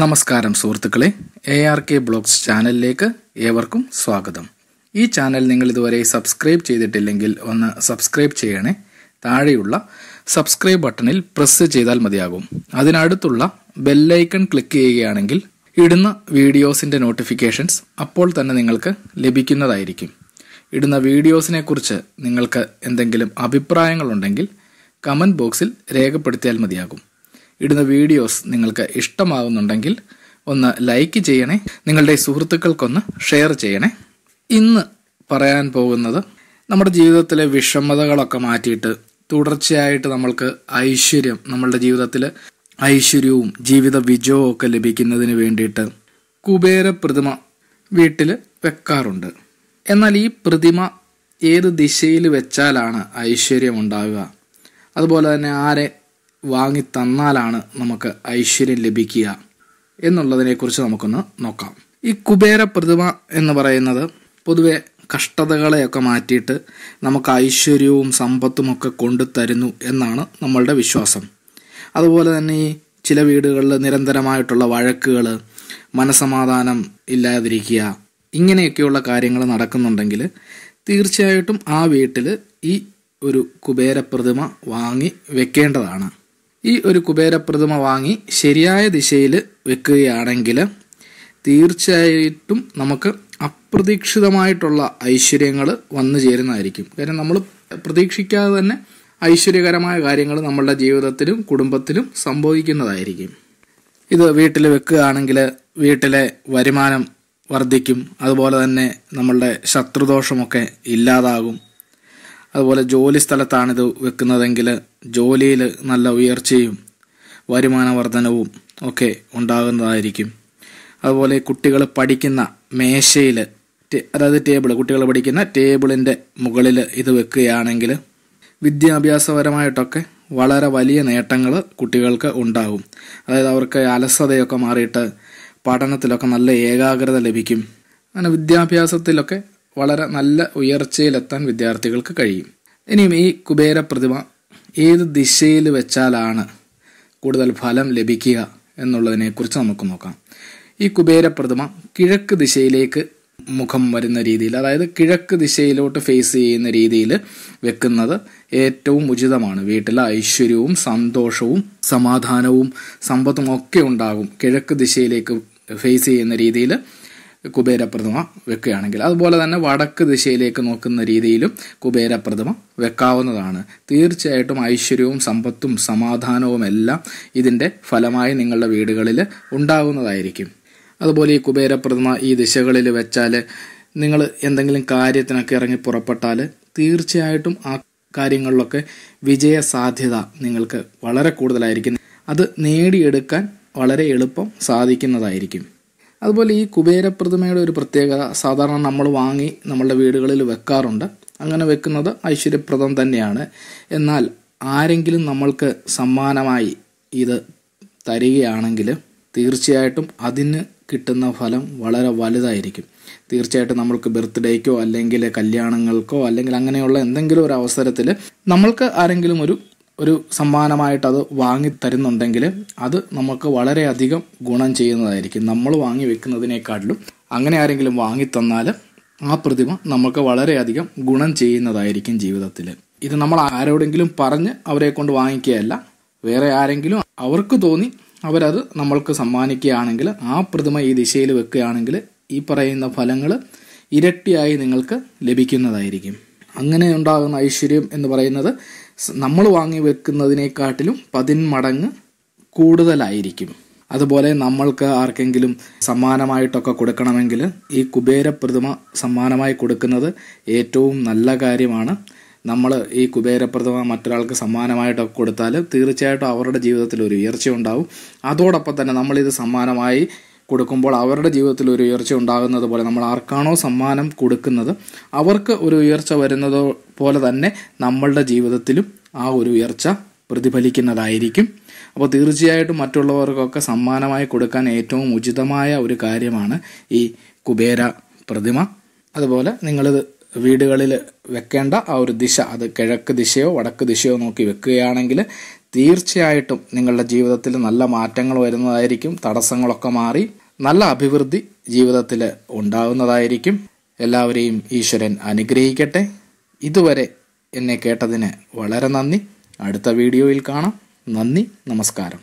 നമസ്കാരം സുഹൃത്തുക്കളെ A R K blogs ചാനലിലേക്ക് ഏവർക്കും സ്വാഗതം ഈ ചാനൽ നിങ്ങൾ ഇതുവരെ സബ്സ്ക്രൈബ് ചെയ്തിട്ടില്ലെങ്കിൽ ഒന്ന് സബ്സ്ക്രൈബ് ചെയ്യണേ താഴെയുള്ള സബ്സ്ക്രൈബ് ബട്ടണിൽ പ്രസ് ചെയ്താൽ മതിയാകും അതിനടുത്തുള്ള ബെല്ലൈക്കൺ ക്ലിക്ക് ചെയ്യുകയാണെങ്കിൽ ഇടുന്ന വീഡിയോസിൻ്റെ നോട്ടിഫിക്കേഷൻസ് അപ്പോൾ തന്നെ നിങ്ങൾക്ക് ലഭിക്കുന്നതായിരിക്കും ഇടുന്ന വീഡിയോസിനെക്കുറിച്ച് നിങ്ങൾക്ക് എന്തെങ്കിലും അഭിപ്രായങ്ങളുണ്ടെങ്കിൽ കമൻറ്റ് ബോക്സിൽ രേഖപ്പെടുത്തിയാൽ മതിയാകും ഇടുന്ന വീഡിയോസ് നിങ്ങൾക്ക് ഇഷ്ടമാവുന്നുണ്ടെങ്കിൽ ഒന്ന് ലൈക്ക് ചെയ്യണേ നിങ്ങളുടെ സുഹൃത്തുക്കൾക്കൊന്ന് ഷെയർ ചെയ്യണേ ഇന്ന് പറയാൻ പോകുന്നത് നമ്മുടെ ജീവിതത്തിലെ വിഷമതകളൊക്കെ മാറ്റിയിട്ട് തുടർച്ചയായിട്ട് നമ്മൾക്ക് ഐശ്വര്യം നമ്മളുടെ ജീവിതത്തിൽ ഐശ്വര്യവും ജീവിത വിജയവും ഒക്കെ ലഭിക്കുന്നതിന് വേണ്ടിയിട്ട് കുബേര പ്രതിമ വീട്ടിൽ വെക്കാറുണ്ട് എന്നാൽ ഈ പ്രതിമ ഏത് ദിശയിൽ വെച്ചാലാണ് ഐശ്വര്യം ഉണ്ടാവുക അതുപോലെ തന്നെ ആരെ വാങ്ങി തന്നാലാണ് നമുക്ക് ഐശ്വര്യം ലഭിക്കുക എന്നുള്ളതിനെക്കുറിച്ച് നമുക്കൊന്ന് നോക്കാം ഈ കുബേര പ്രതിമ എന്ന് പറയുന്നത് പൊതുവെ കഷ്ടതകളെയൊക്കെ മാറ്റിയിട്ട് നമുക്ക് ഐശ്വര്യവും സമ്പത്തും ഒക്കെ കൊണ്ടു തരുന്നു എന്നാണ് നമ്മളുടെ വിശ്വാസം അതുപോലെ തന്നെ ഈ ചില വീടുകളിൽ നിരന്തരമായിട്ടുള്ള വഴക്കുകൾ മനസമാധാനം ഇല്ലാതിരിക്കുക ഇങ്ങനെയൊക്കെയുള്ള കാര്യങ്ങൾ നടക്കുന്നുണ്ടെങ്കിൽ തീർച്ചയായിട്ടും ആ വീട്ടിൽ ഈ ഒരു കുബേര പ്രതിമ വാങ്ങി വെക്കേണ്ടതാണ് ഈ ഒരു കുബേരപ്രതിമ വാങ്ങി ശരിയായ ദിശയിൽ വെക്കുകയാണെങ്കിൽ തീർച്ചയായിട്ടും നമുക്ക് അപ്രതീക്ഷിതമായിട്ടുള്ള ഐശ്വര്യങ്ങൾ വന്നു ചേരുന്നതായിരിക്കും കാരണം നമ്മൾ പ്രതീക്ഷിക്കാതെ തന്നെ ഐശ്വര്യകരമായ കാര്യങ്ങൾ നമ്മളുടെ ജീവിതത്തിലും കുടുംബത്തിലും സംഭവിക്കുന്നതായിരിക്കും ഇത് വീട്ടിൽ വെക്കുകയാണെങ്കിൽ വീട്ടിലെ വരുമാനം വർദ്ധിക്കും അതുപോലെ തന്നെ നമ്മളുടെ ശത്രുദോഷമൊക്കെ ഇല്ലാതാകും അതുപോലെ ജോലി സ്ഥലത്താണിത് വെക്കുന്നതെങ്കിൽ ജോലിയിൽ നല്ല ഉയർച്ചയും വരുമാന വർധനവും ഒക്കെ ഉണ്ടാകുന്നതായിരിക്കും അതുപോലെ കുട്ടികൾ പഠിക്കുന്ന മേശയിൽ അതായത് ടേബിൾ കുട്ടികൾ പഠിക്കുന്ന ടേബിളിൻ്റെ മുകളിൽ ഇത് വെക്കുകയാണെങ്കിൽ വിദ്യാഭ്യാസപരമായിട്ടൊക്കെ വളരെ വലിയ നേട്ടങ്ങൾ കുട്ടികൾക്ക് ഉണ്ടാകും അതായത് അവർക്ക് അലസതയൊക്കെ മാറിയിട്ട് പഠനത്തിലൊക്കെ നല്ല ഏകാഗ്രത ലഭിക്കും അങ്ങനെ വിദ്യാഭ്യാസത്തിലൊക്കെ വളരെ നല്ല ഉയർച്ചയിലെത്താൻ വിദ്യാർത്ഥികൾക്ക് കഴിയും ഇനിയും ഈ കുബേര പ്രതിമ ഏത് ദിശയിൽ വെച്ചാലാണ് കൂടുതൽ ഫലം ലഭിക്കുക എന്നുള്ളതിനെക്കുറിച്ച് നമുക്ക് നോക്കാം ഈ കുബേര പ്രതിമ കിഴക്ക് ദിശയിലേക്ക് മുഖം വരുന്ന രീതിയിൽ അതായത് കിഴക്ക് ദിശയിലോട്ട് ഫേസ് ചെയ്യുന്ന രീതിയിൽ വെക്കുന്നത് ഏറ്റവും ഉചിതമാണ് വീട്ടിൽ ഐശ്വര്യവും സന്തോഷവും സമാധാനവും സമ്പത്തും ഒക്കെ ഉണ്ടാകും കിഴക്ക് ദിശയിലേക്ക് ഫേസ് ചെയ്യുന്ന രീതിയിൽ കുബേരപ്രതിമ വെക്കുകയാണെങ്കിൽ അതുപോലെ തന്നെ വടക്ക് ദിശയിലേക്ക് നോക്കുന്ന രീതിയിലും കുബേരപ്രതിമ വെക്കാവുന്നതാണ് തീർച്ചയായിട്ടും ഐശ്വര്യവും സമ്പത്തും സമാധാനവും എല്ലാം ഇതിൻ്റെ ഫലമായി നിങ്ങളുടെ വീടുകളിൽ ഉണ്ടാകുന്നതായിരിക്കും അതുപോലെ ഈ കുബേരപ്രതിമ ഈ ദിശകളിൽ വെച്ചാൽ നിങ്ങൾ എന്തെങ്കിലും കാര്യത്തിനൊക്കെ ഇറങ്ങി പുറപ്പെട്ടാൽ തീർച്ചയായിട്ടും ആ കാര്യങ്ങളിലൊക്കെ വിജയ സാധ്യത നിങ്ങൾക്ക് വളരെ കൂടുതലായിരിക്കും അത് നേടിയെടുക്കാൻ വളരെ എളുപ്പം സാധിക്കുന്നതായിരിക്കും അതുപോലെ ഈ കുബേരപ്രതിമയുടെ ഒരു പ്രത്യേകത സാധാരണ നമ്മൾ വാങ്ങി നമ്മളുടെ വീടുകളിൽ വെക്കാറുണ്ട് അങ്ങനെ വെക്കുന്നത് ഐശ്വര്യപ്രദം തന്നെയാണ് എന്നാൽ ആരെങ്കിലും നമ്മൾക്ക് സമ്മാനമായി ഇത് തരികയാണെങ്കിൽ തീർച്ചയായിട്ടും അതിന് കിട്ടുന്ന ഫലം വളരെ വലുതായിരിക്കും തീർച്ചയായിട്ടും നമ്മൾക്ക് ബർത്ത്ഡേക്കോ അല്ലെങ്കിൽ കല്യാണങ്ങൾക്കോ അല്ലെങ്കിൽ അങ്ങനെയുള്ള എന്തെങ്കിലും ഒരു അവസരത്തിൽ നമ്മൾക്ക് ആരെങ്കിലും ഒരു ഒരു സമ്മാനമായിട്ട് അത് വാങ്ങി തരുന്നുണ്ടെങ്കിൽ അത് നമുക്ക് വളരെയധികം ഗുണം ചെയ്യുന്നതായിരിക്കും നമ്മൾ വാങ്ങി വെക്കുന്നതിനേക്കാട്ടിലും അങ്ങനെ ആരെങ്കിലും വാങ്ങി തന്നാൽ ആ പ്രതിമ നമുക്ക് വളരെയധികം ഗുണം ചെയ്യുന്നതായിരിക്കും ജീവിതത്തിൽ ഇത് നമ്മൾ ആരോടെങ്കിലും പറഞ്ഞ് അവരെ കൊണ്ട് വാങ്ങിക്കുകയല്ല വേറെ ആരെങ്കിലും അവർക്ക് തോന്നി അവരത് നമ്മൾക്ക് സമ്മാനിക്കുകയാണെങ്കിൽ ആ പ്രതിമ ഈ ദിശയിൽ വെക്കുകയാണെങ്കിൽ ഈ പറയുന്ന ഫലങ്ങൾ ഇരട്ടിയായി നിങ്ങൾക്ക് ലഭിക്കുന്നതായിരിക്കും അങ്ങനെ ഉണ്ടാകുന്ന ഐശ്വര്യം എന്ന് പറയുന്നത് നമ്മൾ വാങ്ങി വെക്കുന്നതിനെക്കാട്ടിലും പതിന്മടങ്ങ് കൂടുതലായിരിക്കും അതുപോലെ നമ്മൾക്ക് ആർക്കെങ്കിലും സമ്മാനമായിട്ടൊക്കെ കൊടുക്കണമെങ്കിൽ ഈ കുബേര പ്രതിമ സമ്മാനമായി കൊടുക്കുന്നത് ഏറ്റവും നല്ല കാര്യമാണ് നമ്മൾ ഈ കുബേര പ്രതിമ മറ്റൊരാൾക്ക് സമ്മാനമായിട്ടൊക്കെ കൊടുത്താൽ തീർച്ചയായിട്ടും അവരുടെ ജീവിതത്തിൽ ഒരു ഉയർച്ച ഉണ്ടാവും അതോടൊപ്പം തന്നെ നമ്മളിത് സമ്മാനമായി കൊടുക്കുമ്പോൾ അവരുടെ ജീവിതത്തിൽ ഒരു ഉയർച്ച ഉണ്ടാകുന്നത് പോലെ നമ്മൾ ആർക്കാണോ സമ്മാനം കൊടുക്കുന്നത് അവർക്ക് ഒരു ഉയർച്ച വരുന്നത് പോലെ തന്നെ നമ്മളുടെ ജീവിതത്തിലും ആ ഒരു ഉയർച്ച പ്രതിഫലിക്കുന്നതായിരിക്കും അപ്പോൾ തീർച്ചയായിട്ടും മറ്റുള്ളവർക്കൊക്കെ സമ്മാനമായി കൊടുക്കാൻ ഏറ്റവും ഉചിതമായ ഒരു കാര്യമാണ് ഈ കുബേര പ്രതിമ അതുപോലെ നിങ്ങളിത് വീടുകളിൽ വെക്കേണ്ട ആ ഒരു ദിശ അത് കിഴക്ക് ദിശയോ വടക്ക് ദിശയോ നോക്കി വെക്കുകയാണെങ്കിൽ തീർച്ചയായിട്ടും നിങ്ങളുടെ ജീവിതത്തിൽ നല്ല മാറ്റങ്ങൾ വരുന്നതായിരിക്കും തടസ്സങ്ങളൊക്കെ മാറി നല്ല അഭിവൃദ്ധി ജീവിതത്തിൽ ഉണ്ടാകുന്നതായിരിക്കും എല്ലാവരെയും ഈശ്വരൻ അനുഗ്രഹിക്കട്ടെ ഇതുവരെ എന്നെ കേട്ടതിന് വളരെ നന്ദി അടുത്ത വീഡിയോയിൽ കാണാം നന്ദി നമസ്കാരം